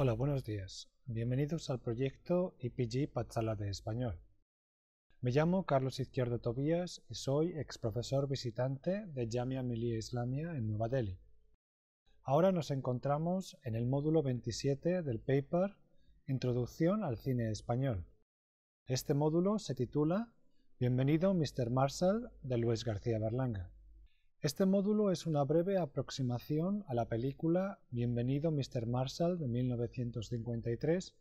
Hola, buenos días. Bienvenidos al proyecto IPG Patzala de Español. Me llamo Carlos Izquierdo Tobías y soy ex profesor visitante de Jamia Millia Islamia en Nueva Delhi. Ahora nos encontramos en el módulo 27 del paper Introducción al cine español. Este módulo se titula Bienvenido Mr. Marshall de Luis García Berlanga. Este módulo es una breve aproximación a la película Bienvenido Mr. Marshall de 1953,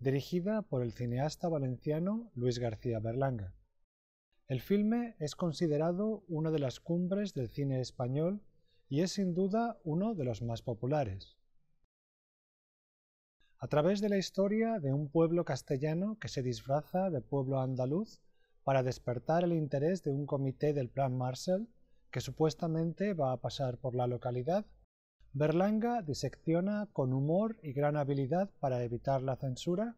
dirigida por el cineasta valenciano Luis García Berlanga. El filme es considerado una de las cumbres del cine español y es sin duda uno de los más populares. A través de la historia de un pueblo castellano que se disfraza de pueblo andaluz para despertar el interés de un comité del Plan Marshall que supuestamente va a pasar por la localidad, Berlanga disecciona con humor y gran habilidad para evitar la censura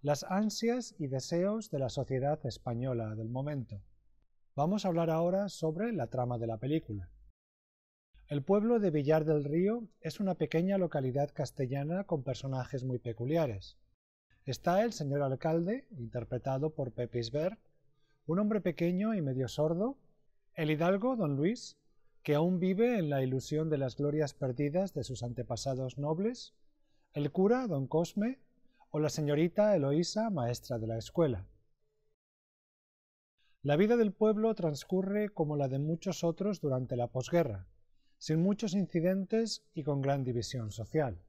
las ansias y deseos de la sociedad española del momento. Vamos a hablar ahora sobre la trama de la película. El pueblo de Villar del Río es una pequeña localidad castellana con personajes muy peculiares. Está el señor alcalde, interpretado por Pepis Isbert, un hombre pequeño y medio sordo, el hidalgo, don Luis, que aún vive en la ilusión de las glorias perdidas de sus antepasados nobles, el cura, don Cosme, o la señorita Eloísa, maestra de la escuela. La vida del pueblo transcurre como la de muchos otros durante la posguerra, sin muchos incidentes y con gran división social.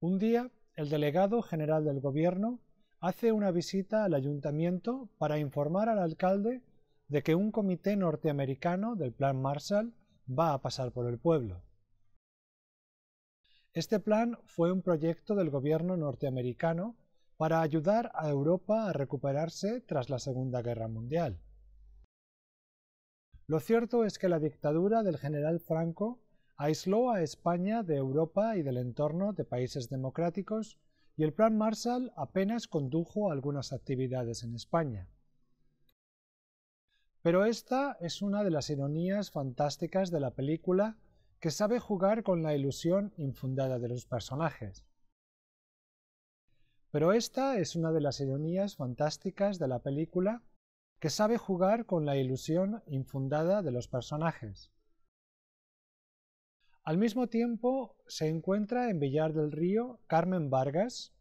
Un día, el delegado general del gobierno hace una visita al ayuntamiento para informar al alcalde de que un comité norteamericano del Plan Marshall va a pasar por el pueblo. Este plan fue un proyecto del gobierno norteamericano para ayudar a Europa a recuperarse tras la Segunda Guerra Mundial. Lo cierto es que la dictadura del general Franco aisló a España de Europa y del entorno de países democráticos y el Plan Marshall apenas condujo algunas actividades en España. Pero esta es una de las ironías fantásticas de la película que sabe jugar con la ilusión infundada de los personajes. Pero esta es una de las ironías fantásticas de la película que sabe jugar con la ilusión infundada de los personajes. Al mismo tiempo, se encuentra en Villar del Río Carmen Vargas,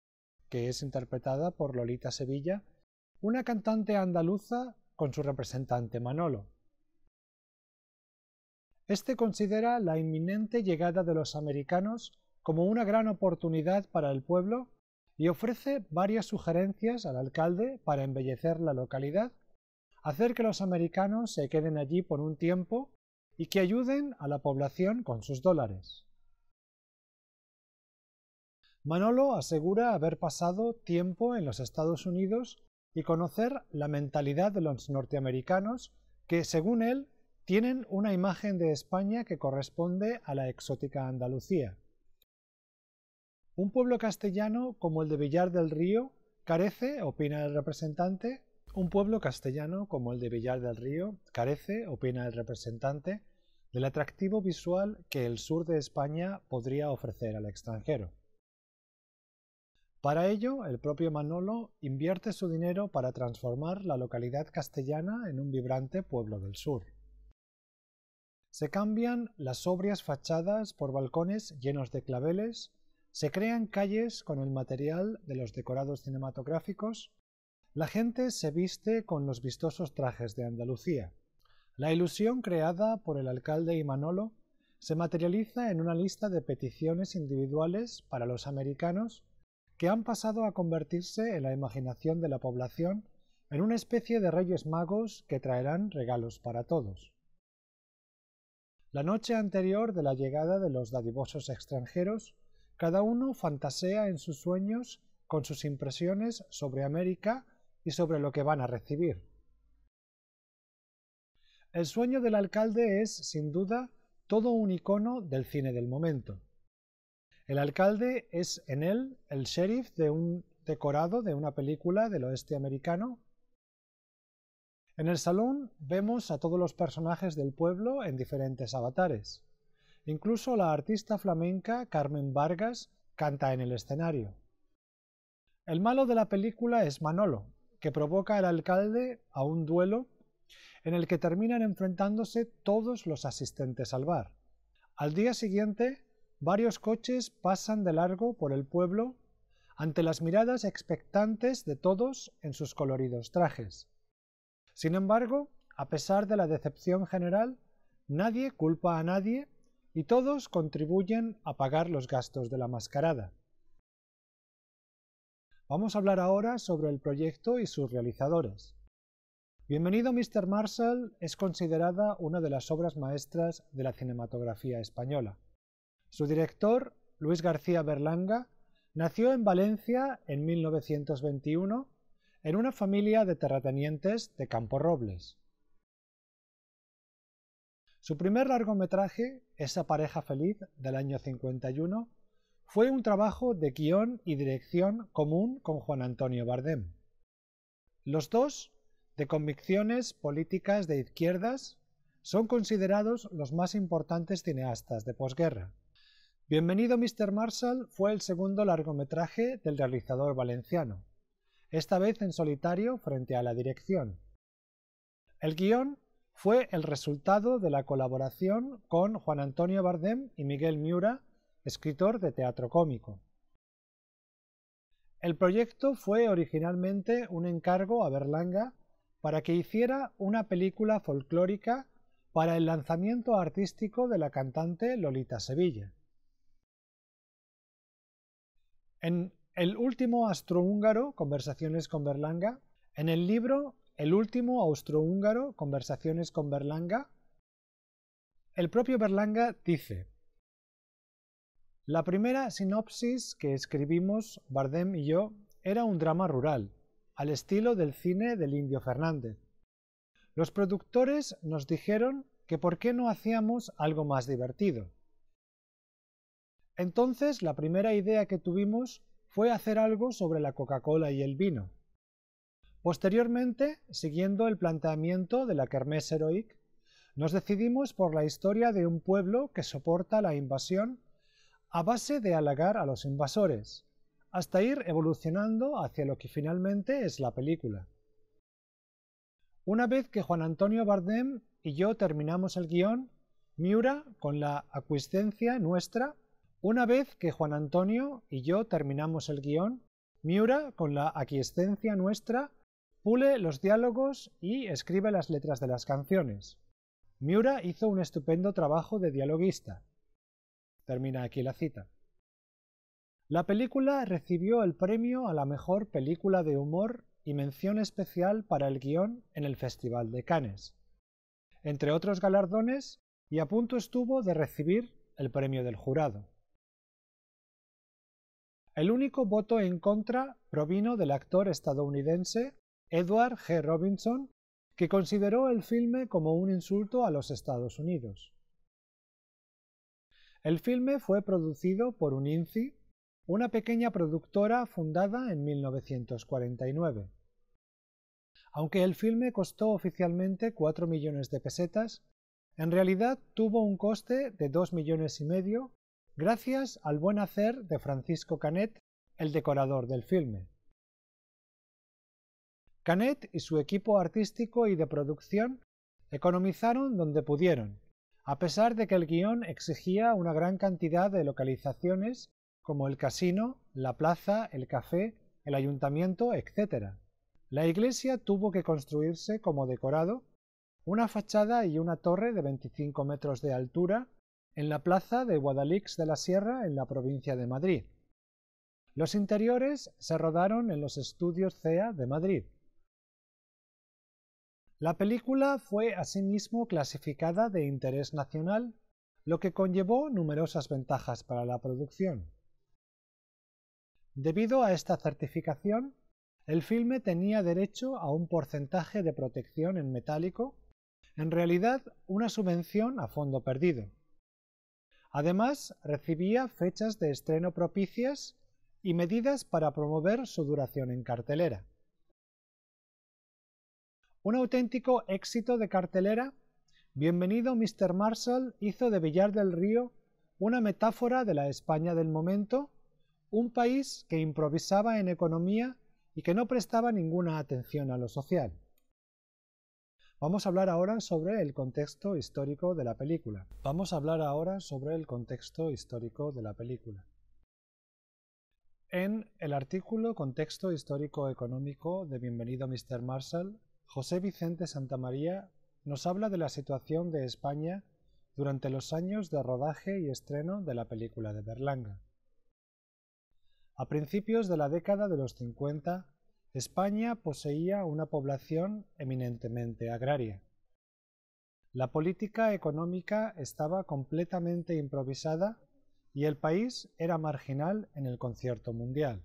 que es interpretada por Lolita Sevilla, una cantante andaluza con su representante Manolo. Este considera la inminente llegada de los americanos como una gran oportunidad para el pueblo y ofrece varias sugerencias al alcalde para embellecer la localidad, hacer que los americanos se queden allí por un tiempo y que ayuden a la población con sus dólares. Manolo asegura haber pasado tiempo en los Estados Unidos y conocer la mentalidad de los norteamericanos que, según él, tienen una imagen de España que corresponde a la exótica Andalucía. Un pueblo castellano como el de Villar del Río carece, opina el representante, un pueblo castellano como el de Villar del Río carece, opina el representante, del atractivo visual que el sur de España podría ofrecer al extranjero. Para ello, el propio Manolo invierte su dinero para transformar la localidad castellana en un vibrante pueblo del sur. Se cambian las sobrias fachadas por balcones llenos de claveles, se crean calles con el material de los decorados cinematográficos, la gente se viste con los vistosos trajes de Andalucía. La ilusión creada por el alcalde y Manolo se materializa en una lista de peticiones individuales para los americanos que han pasado a convertirse en la imaginación de la población en una especie de reyes magos que traerán regalos para todos. La noche anterior de la llegada de los dadivosos extranjeros, cada uno fantasea en sus sueños con sus impresiones sobre América y sobre lo que van a recibir. El sueño del alcalde es, sin duda, todo un icono del cine del momento. El alcalde es en él el sheriff de un decorado de una película del oeste americano. En el salón vemos a todos los personajes del pueblo en diferentes avatares. Incluso la artista flamenca Carmen Vargas canta en el escenario. El malo de la película es Manolo, que provoca al alcalde a un duelo en el que terminan enfrentándose todos los asistentes al bar. Al día siguiente, Varios coches pasan de largo por el pueblo ante las miradas expectantes de todos en sus coloridos trajes. Sin embargo, a pesar de la decepción general, nadie culpa a nadie y todos contribuyen a pagar los gastos de la mascarada. Vamos a hablar ahora sobre el proyecto y sus realizadores. Bienvenido Mr. Marshall es considerada una de las obras maestras de la cinematografía española. Su director, Luis García Berlanga, nació en Valencia en 1921 en una familia de terratenientes de Robles. Su primer largometraje, Esa pareja feliz, del año 51, fue un trabajo de guión y dirección común con Juan Antonio Bardem. Los dos, de convicciones políticas de izquierdas, son considerados los más importantes cineastas de posguerra. Bienvenido Mr. Marshall fue el segundo largometraje del realizador valenciano, esta vez en solitario frente a la dirección. El guión fue el resultado de la colaboración con Juan Antonio Bardem y Miguel Miura, escritor de teatro cómico. El proyecto fue originalmente un encargo a Berlanga para que hiciera una película folclórica para el lanzamiento artístico de la cantante Lolita Sevilla. En El último austrohúngaro, Conversaciones con Berlanga, en el libro El último austrohúngaro, Conversaciones con Berlanga, el propio Berlanga dice, la primera sinopsis que escribimos, Bardem y yo, era un drama rural, al estilo del cine del Indio Fernández. Los productores nos dijeron que por qué no hacíamos algo más divertido. Entonces la primera idea que tuvimos fue hacer algo sobre la Coca-Cola y el vino. Posteriormente, siguiendo el planteamiento de la Kermés Heroic, nos decidimos por la historia de un pueblo que soporta la invasión a base de halagar a los invasores, hasta ir evolucionando hacia lo que finalmente es la película. Una vez que Juan Antonio Bardem y yo terminamos el guión, Miura, con la acuiscencia nuestra, una vez que Juan Antonio y yo terminamos el guión, Miura, con la aquiescencia nuestra, pule los diálogos y escribe las letras de las canciones. Miura hizo un estupendo trabajo de dialoguista. Termina aquí la cita. La película recibió el premio a la mejor película de humor y mención especial para el guión en el Festival de Cannes. Entre otros galardones, y a punto estuvo de recibir el premio del jurado. El único voto en contra provino del actor estadounidense Edward G. Robinson, que consideró el filme como un insulto a los Estados Unidos. El filme fue producido por Uninci, una pequeña productora fundada en 1949. Aunque el filme costó oficialmente 4 millones de pesetas, en realidad tuvo un coste de 2 millones y medio gracias al buen hacer de Francisco Canet, el decorador del filme. Canet y su equipo artístico y de producción economizaron donde pudieron, a pesar de que el guión exigía una gran cantidad de localizaciones como el casino, la plaza, el café, el ayuntamiento, etc. La iglesia tuvo que construirse como decorado, una fachada y una torre de 25 metros de altura en la plaza de Guadalix de la Sierra, en la provincia de Madrid. Los interiores se rodaron en los estudios CEA de Madrid. La película fue asimismo clasificada de interés nacional, lo que conllevó numerosas ventajas para la producción. Debido a esta certificación, el filme tenía derecho a un porcentaje de protección en metálico, en realidad una subvención a fondo perdido. Además, recibía fechas de estreno propicias y medidas para promover su duración en cartelera. Un auténtico éxito de cartelera, Bienvenido Mr. Marshall hizo de Villar del Río una metáfora de la España del momento, un país que improvisaba en economía y que no prestaba ninguna atención a lo social. Vamos a hablar ahora sobre el contexto histórico de la película. Vamos a hablar ahora sobre el contexto histórico de la película. En el artículo Contexto histórico económico de Bienvenido Mr. Marshall, José Vicente Santamaría nos habla de la situación de España durante los años de rodaje y estreno de la película de Berlanga. A principios de la década de los 50, España poseía una población eminentemente agraria. La política económica estaba completamente improvisada y el país era marginal en el concierto mundial.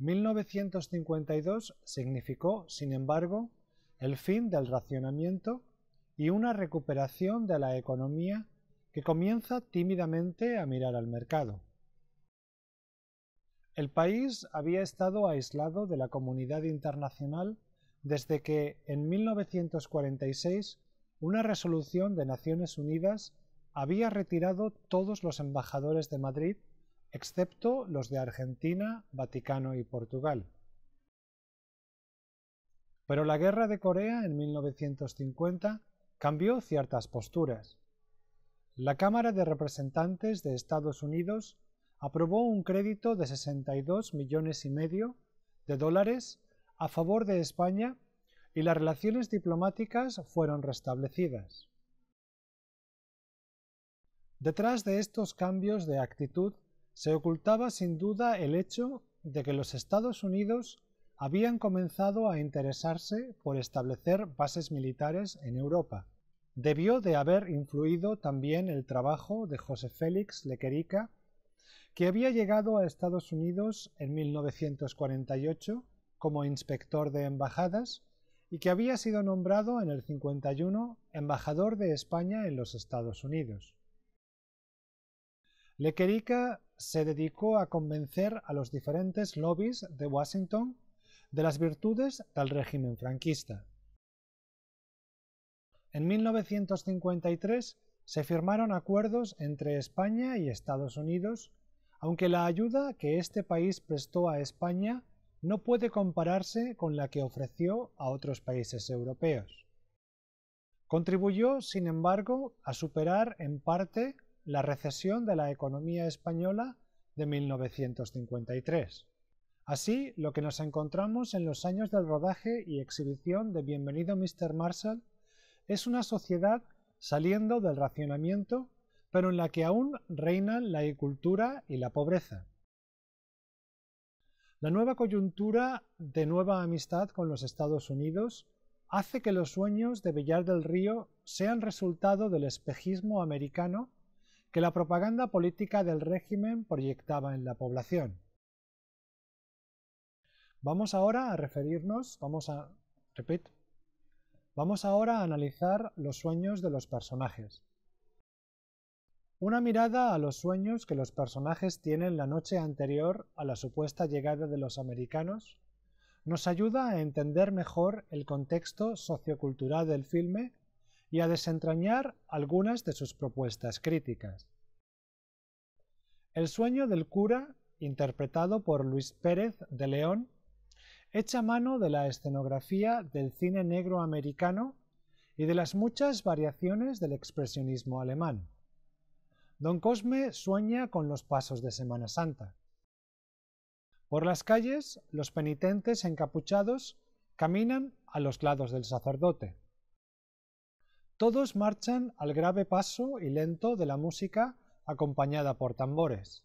1952 significó, sin embargo, el fin del racionamiento y una recuperación de la economía que comienza tímidamente a mirar al mercado. El país había estado aislado de la comunidad internacional desde que, en 1946, una resolución de Naciones Unidas había retirado todos los embajadores de Madrid, excepto los de Argentina, Vaticano y Portugal. Pero la Guerra de Corea en 1950 cambió ciertas posturas. La Cámara de Representantes de Estados Unidos aprobó un crédito de 62 millones y medio de dólares a favor de España y las relaciones diplomáticas fueron restablecidas. Detrás de estos cambios de actitud se ocultaba sin duda el hecho de que los Estados Unidos habían comenzado a interesarse por establecer bases militares en Europa. Debió de haber influido también el trabajo de José Félix Lequerica que había llegado a Estados Unidos en 1948 como inspector de embajadas y que había sido nombrado en el 51 embajador de España en los Estados Unidos. Lequerica se dedicó a convencer a los diferentes lobbies de Washington de las virtudes del régimen franquista. En 1953 se firmaron acuerdos entre España y Estados Unidos aunque la ayuda que este país prestó a España no puede compararse con la que ofreció a otros países europeos. Contribuyó, sin embargo, a superar en parte la recesión de la economía española de 1953. Así, lo que nos encontramos en los años del rodaje y exhibición de Bienvenido Mr. Marshall es una sociedad saliendo del racionamiento pero en la que aún reinan la agricultura y la pobreza. La nueva coyuntura de nueva amistad con los Estados Unidos hace que los sueños de Villar del Río sean resultado del espejismo americano que la propaganda política del régimen proyectaba en la población. Vamos ahora a referirnos, vamos a, repito, vamos ahora a analizar los sueños de los personajes. Una mirada a los sueños que los personajes tienen la noche anterior a la supuesta llegada de los americanos nos ayuda a entender mejor el contexto sociocultural del filme y a desentrañar algunas de sus propuestas críticas. El sueño del cura, interpretado por Luis Pérez de León, echa mano de la escenografía del cine negro americano y de las muchas variaciones del expresionismo alemán. Don Cosme sueña con los pasos de Semana Santa. Por las calles, los penitentes encapuchados caminan a los lados del sacerdote. Todos marchan al grave paso y lento de la música acompañada por tambores.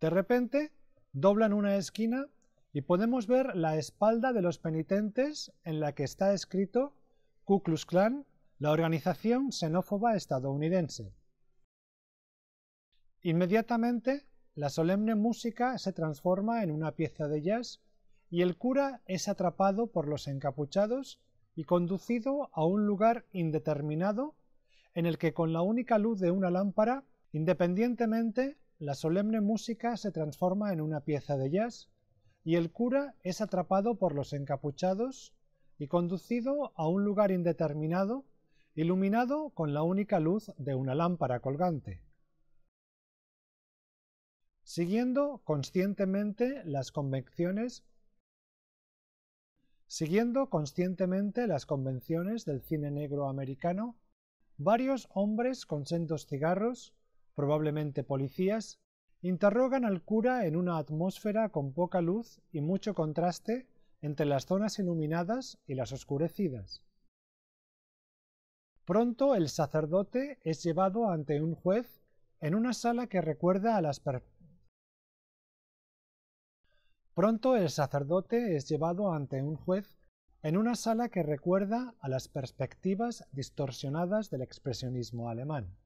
De repente, doblan una esquina y podemos ver la espalda de los penitentes en la que está escrito Ku Klux Klan, la organización xenófoba estadounidense. Inmediatamente, la solemne música se transforma en una pieza de jazz y el cura es atrapado por los encapuchados y conducido a un lugar indeterminado en el que con la única luz de una lámpara, independientemente, la solemne música se transforma en una pieza de jazz y el cura es atrapado por los encapuchados y conducido a un lugar indeterminado, iluminado con la única luz de una lámpara colgante siguiendo conscientemente las convenciones Siguiendo conscientemente las convenciones del cine negro americano, varios hombres con sendos cigarros, probablemente policías, interrogan al cura en una atmósfera con poca luz y mucho contraste entre las zonas iluminadas y las oscurecidas. Pronto el sacerdote es llevado ante un juez en una sala que recuerda a las Pronto el sacerdote es llevado ante un juez en una sala que recuerda a las perspectivas distorsionadas del expresionismo alemán.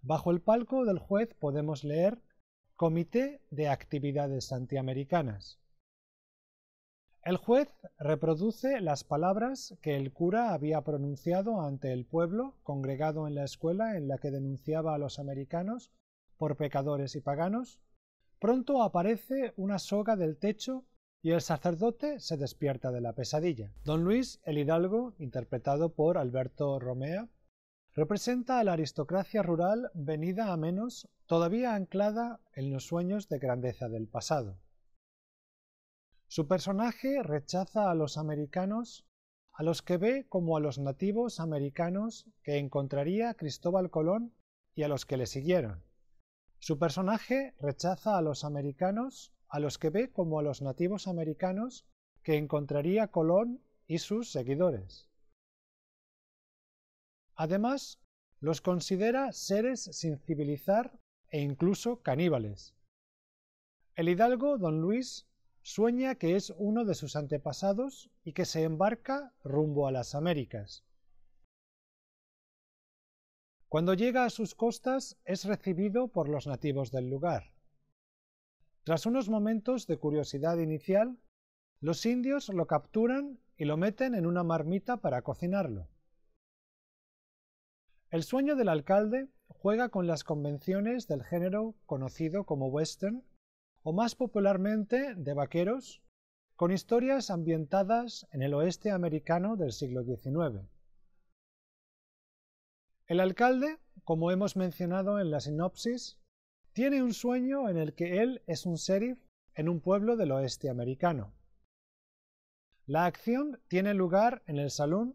Bajo el palco del juez podemos leer Comité de Actividades Antiamericanas. El juez reproduce las palabras que el cura había pronunciado ante el pueblo congregado en la escuela en la que denunciaba a los americanos por pecadores y paganos Pronto aparece una soga del techo y el sacerdote se despierta de la pesadilla. Don Luis, el hidalgo, interpretado por Alberto Romea, representa a la aristocracia rural venida a menos, todavía anclada en los sueños de grandeza del pasado. Su personaje rechaza a los americanos, a los que ve como a los nativos americanos que encontraría Cristóbal Colón y a los que le siguieron. Su personaje rechaza a los americanos, a los que ve como a los nativos americanos que encontraría Colón y sus seguidores. Además, los considera seres sin civilizar e incluso caníbales. El hidalgo don Luis sueña que es uno de sus antepasados y que se embarca rumbo a las Américas. Cuando llega a sus costas es recibido por los nativos del lugar. Tras unos momentos de curiosidad inicial, los indios lo capturan y lo meten en una marmita para cocinarlo. El sueño del alcalde juega con las convenciones del género conocido como western, o más popularmente de vaqueros, con historias ambientadas en el oeste americano del siglo XIX. El alcalde, como hemos mencionado en la sinopsis, tiene un sueño en el que él es un sheriff en un pueblo del oeste americano. La acción tiene lugar en el salón,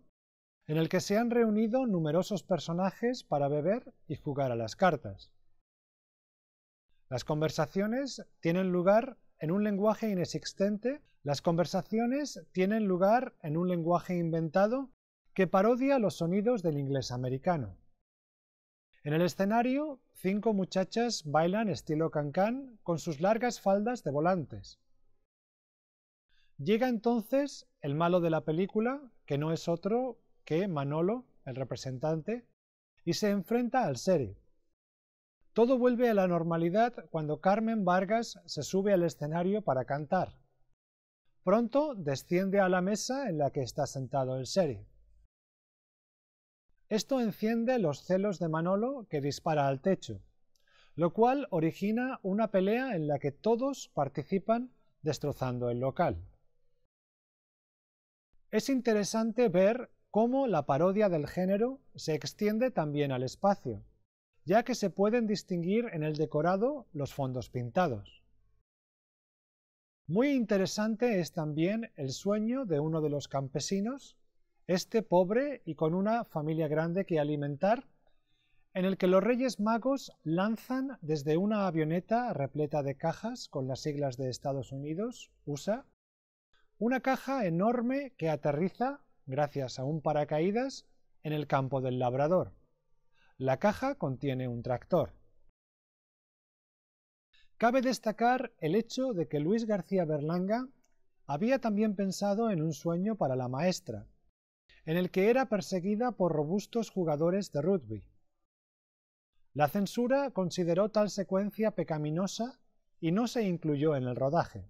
en el que se han reunido numerosos personajes para beber y jugar a las cartas. Las conversaciones tienen lugar en un lenguaje inexistente, las conversaciones tienen lugar en un lenguaje inventado que parodia los sonidos del inglés americano. En el escenario, cinco muchachas bailan estilo cancán con sus largas faldas de volantes. Llega entonces el malo de la película, que no es otro que Manolo, el representante, y se enfrenta al serie. Todo vuelve a la normalidad cuando Carmen Vargas se sube al escenario para cantar. Pronto desciende a la mesa en la que está sentado el serie. Esto enciende los celos de Manolo que dispara al techo, lo cual origina una pelea en la que todos participan destrozando el local. Es interesante ver cómo la parodia del género se extiende también al espacio, ya que se pueden distinguir en el decorado los fondos pintados. Muy interesante es también el sueño de uno de los campesinos este pobre y con una familia grande que alimentar, en el que los Reyes Magos lanzan desde una avioneta repleta de cajas con las siglas de Estados Unidos, USA, una caja enorme que aterriza, gracias a un paracaídas, en el campo del labrador. La caja contiene un tractor. Cabe destacar el hecho de que Luis García Berlanga había también pensado en un sueño para la maestra, en el que era perseguida por robustos jugadores de rugby. La censura consideró tal secuencia pecaminosa y no se incluyó en el rodaje.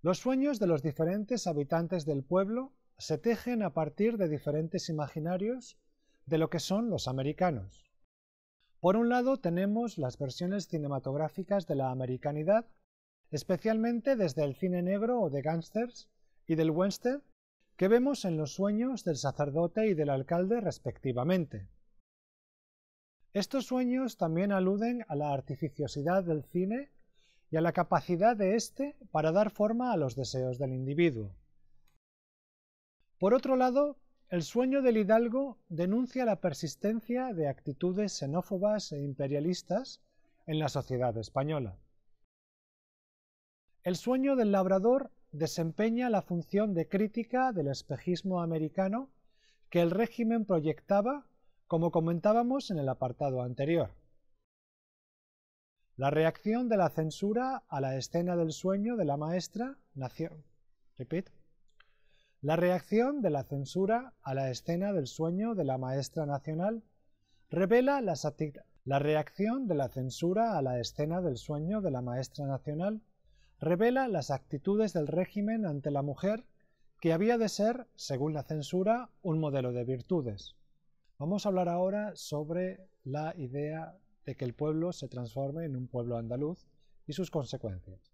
Los sueños de los diferentes habitantes del pueblo se tejen a partir de diferentes imaginarios de lo que son los americanos. Por un lado tenemos las versiones cinematográficas de la americanidad, especialmente desde el cine negro o de gangsters y del western que vemos en los sueños del sacerdote y del alcalde respectivamente. Estos sueños también aluden a la artificiosidad del cine y a la capacidad de éste para dar forma a los deseos del individuo. Por otro lado, el sueño del hidalgo denuncia la persistencia de actitudes xenófobas e imperialistas en la sociedad española. El sueño del labrador desempeña la función de crítica del espejismo americano que el régimen proyectaba, como comentábamos en el apartado anterior. La reacción de la censura a la escena del sueño de la maestra nacional Repeat. La reacción de la censura a la escena del sueño de la maestra nacional revela la reacción de la censura a la escena del sueño de la maestra nacional revela las actitudes del régimen ante la mujer que había de ser, según la censura, un modelo de virtudes. Vamos a hablar ahora sobre la idea de que el pueblo se transforme en un pueblo andaluz y sus consecuencias.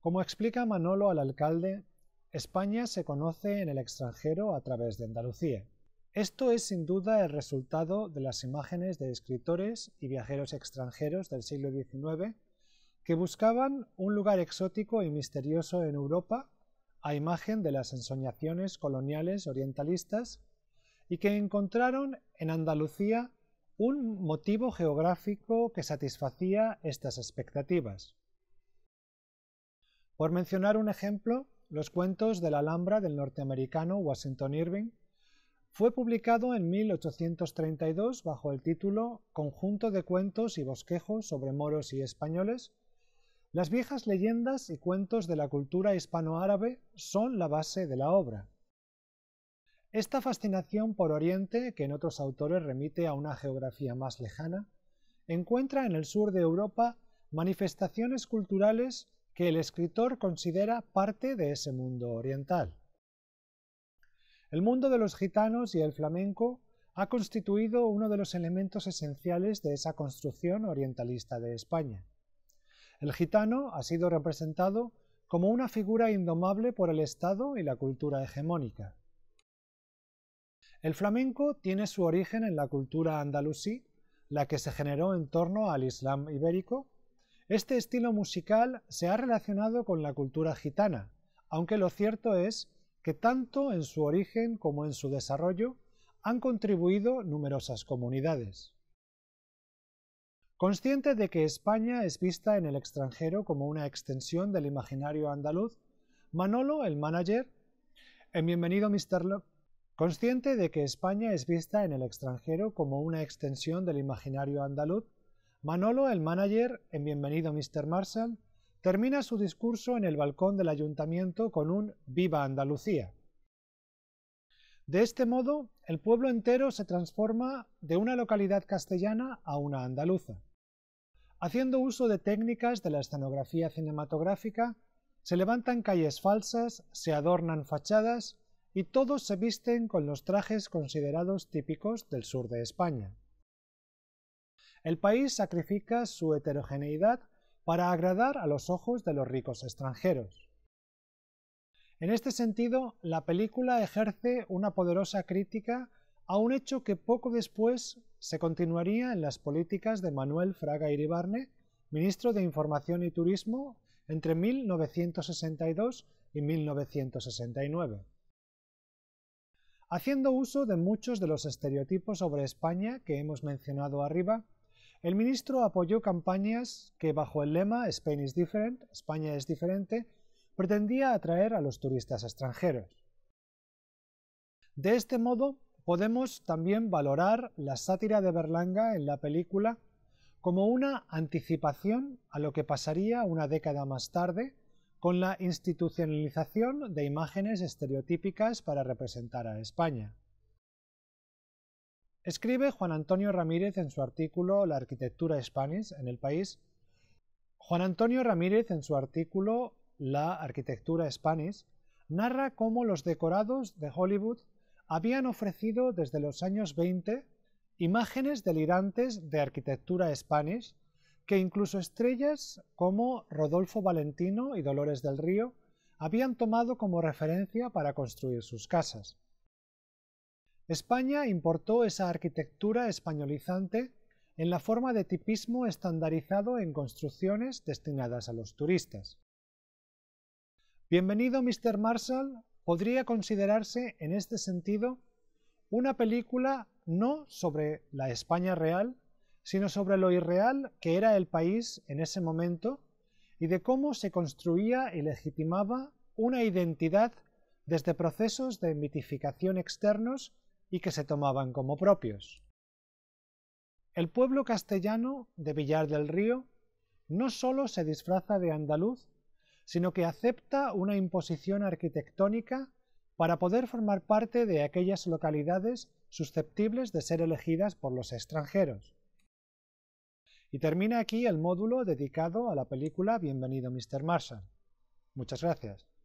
Como explica Manolo al alcalde, España se conoce en el extranjero a través de Andalucía. Esto es sin duda el resultado de las imágenes de escritores y viajeros extranjeros del siglo XIX que buscaban un lugar exótico y misterioso en Europa a imagen de las ensoñaciones coloniales orientalistas y que encontraron en Andalucía un motivo geográfico que satisfacía estas expectativas. Por mencionar un ejemplo, los cuentos de la Alhambra del norteamericano Washington Irving fue publicado en 1832 bajo el título Conjunto de cuentos y bosquejos sobre moros y españoles las viejas leyendas y cuentos de la cultura hispanoárabe son la base de la obra. Esta fascinación por Oriente, que en otros autores remite a una geografía más lejana, encuentra en el sur de Europa manifestaciones culturales que el escritor considera parte de ese mundo oriental. El mundo de los gitanos y el flamenco ha constituido uno de los elementos esenciales de esa construcción orientalista de España. El gitano ha sido representado como una figura indomable por el Estado y la cultura hegemónica. El flamenco tiene su origen en la cultura andalusí, la que se generó en torno al Islam ibérico. Este estilo musical se ha relacionado con la cultura gitana, aunque lo cierto es que tanto en su origen como en su desarrollo han contribuido numerosas comunidades. Consciente de que España es vista en el extranjero como una extensión del imaginario andaluz, Manolo, el manager, en eh, Bienvenido Mr. consciente de que España es vista en el extranjero como una extensión del imaginario andaluz, Manolo, el manager, en eh, Bienvenido Mr. Marshall, termina su discurso en el balcón del ayuntamiento con un Viva Andalucía. De este modo, el pueblo entero se transforma de una localidad castellana a una andaluza. Haciendo uso de técnicas de la escenografía cinematográfica, se levantan calles falsas, se adornan fachadas y todos se visten con los trajes considerados típicos del sur de España. El país sacrifica su heterogeneidad para agradar a los ojos de los ricos extranjeros. En este sentido, la película ejerce una poderosa crítica a un hecho que poco después se continuaría en las políticas de Manuel Fraga Iribarne, ministro de Información y Turismo, entre 1962 y 1969. Haciendo uso de muchos de los estereotipos sobre España que hemos mencionado arriba, el ministro apoyó campañas que bajo el lema Spain is different, España es diferente, pretendía atraer a los turistas extranjeros. De este modo, Podemos también valorar la sátira de Berlanga en la película como una anticipación a lo que pasaría una década más tarde con la institucionalización de imágenes estereotípicas para representar a España. Escribe Juan Antonio Ramírez en su artículo La arquitectura Spanish en el país. Juan Antonio Ramírez en su artículo La arquitectura Spanish narra cómo los decorados de Hollywood habían ofrecido desde los años 20 imágenes delirantes de arquitectura spanish que incluso estrellas como Rodolfo Valentino y Dolores del Río habían tomado como referencia para construir sus casas. España importó esa arquitectura españolizante en la forma de tipismo estandarizado en construcciones destinadas a los turistas. Bienvenido, Mr. Marshall, podría considerarse en este sentido una película no sobre la España real, sino sobre lo irreal que era el país en ese momento y de cómo se construía y legitimaba una identidad desde procesos de mitificación externos y que se tomaban como propios. El pueblo castellano de Villar del Río no solo se disfraza de andaluz, sino que acepta una imposición arquitectónica para poder formar parte de aquellas localidades susceptibles de ser elegidas por los extranjeros. Y termina aquí el módulo dedicado a la película Bienvenido Mr. Marshall. Muchas gracias.